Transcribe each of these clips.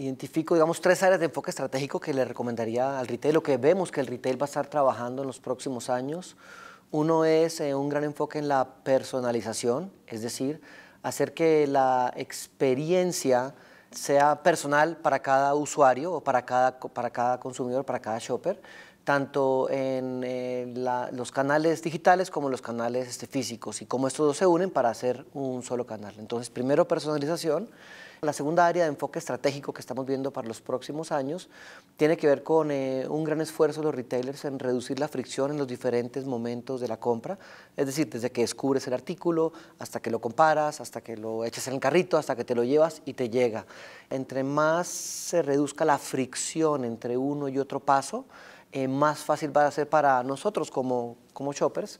identifico, digamos, tres áreas de enfoque estratégico que le recomendaría al retail o que vemos que el retail va a estar trabajando en los próximos años. Uno es eh, un gran enfoque en la personalización, es decir, hacer que la experiencia sea personal para cada usuario o para cada, para cada consumidor, para cada shopper, tanto en eh, los canales digitales como los canales este, físicos y cómo estos dos se unen para hacer un solo canal. Entonces, primero personalización. La segunda área de enfoque estratégico que estamos viendo para los próximos años tiene que ver con eh, un gran esfuerzo de los retailers en reducir la fricción en los diferentes momentos de la compra, es decir, desde que descubres el artículo, hasta que lo comparas, hasta que lo echas en el carrito, hasta que te lo llevas y te llega. Entre más se reduzca la fricción entre uno y otro paso, eh, más fácil va a ser para nosotros como, shoppers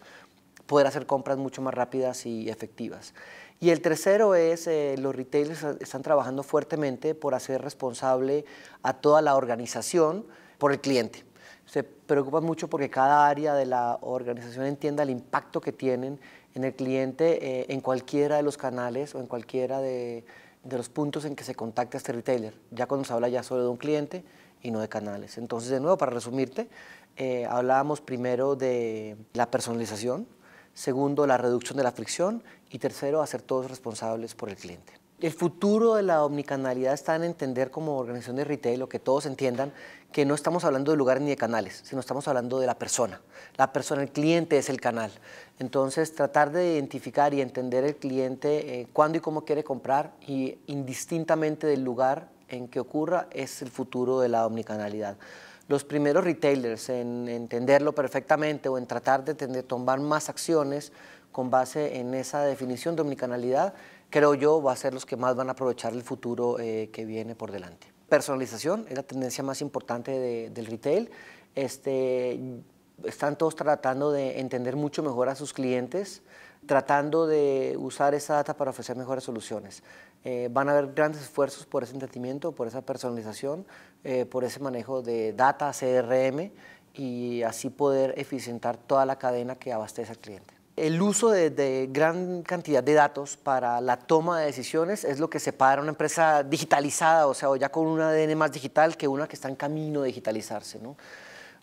poder hacer compras mucho más rápidas y efectivas. Y el tercero es, eh, los retailers están trabajando fuertemente por hacer responsable a toda la organización por el cliente. Se preocupan mucho porque cada área de la organización entienda el impacto que tienen en el cliente eh, en cualquiera de los canales o en cualquiera de, de los puntos en que se contacta este retailer. Ya cuando se habla ya solo de un cliente, y no de canales. Entonces, de nuevo, para resumirte, eh, hablábamos primero de la personalización, segundo, la reducción de la fricción y tercero, hacer todos responsables por el cliente. El futuro de la omnicanalidad está en entender como organización de retail o que todos entiendan que no estamos hablando de lugares ni de canales, sino estamos hablando de la persona. La persona, el cliente es el canal. Entonces, tratar de identificar y entender el cliente eh, cuándo y cómo quiere comprar y indistintamente del lugar en que ocurra es el futuro de la omnicanalidad. Los primeros retailers en entenderlo perfectamente o en tratar de, tomar más acciones con base en esa definición de omnicanalidad, creo yo, va a ser los que más van a aprovechar el futuro eh, que viene por delante. Personalización es la tendencia más importante del retail. Este, están todos tratando de entender mucho mejor a sus clientes, tratando de usar esa data para ofrecer mejores soluciones. Eh, van a haber grandes esfuerzos por ese entendimiento, por esa personalización, eh, por ese manejo de data, CRM y así poder eficientar toda la cadena que abastece al cliente. El uso de, gran cantidad de datos para la toma de decisiones es lo que separa una empresa digitalizada, o sea, ya con un ADN más digital que una que está en camino de digitalizarse.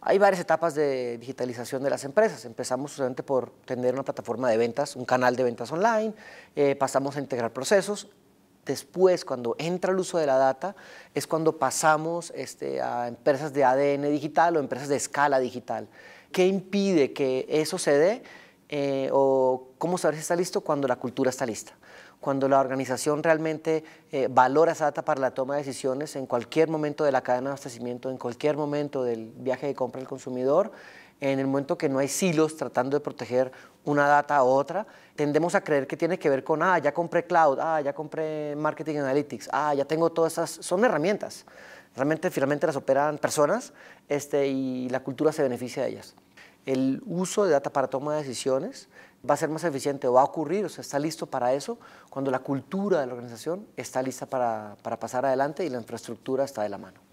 Hay varias etapas de digitalización de las empresas. Empezamos solamente por tener una plataforma de ventas, un canal de ventas online, eh, pasamos a integrar procesos, después, cuando entra el uso de la data, es cuando pasamos este, a empresas de ADN digital o empresas de escala digital. ¿Qué impide que eso se dé eh, o a saber si está listo cuando la cultura está lista, cuando la organización realmente eh, valora esa data para la toma de decisiones en cualquier momento de la cadena de abastecimiento, en cualquier momento del viaje de compra del consumidor, en el momento que no hay silos tratando de proteger una data a otra, tendemos a creer que tiene que ver con, ah, ya compré cloud, ah, ya compré marketing analytics, ah, ya tengo todas esas, son herramientas. Realmente, finalmente las operan personas este, y la cultura se beneficia de ellas el uso de data para toma de decisiones va a ser más eficiente o va a ocurrir, o sea, está listo para eso cuando la cultura de la organización está lista para, para pasar adelante y la infraestructura está de la mano.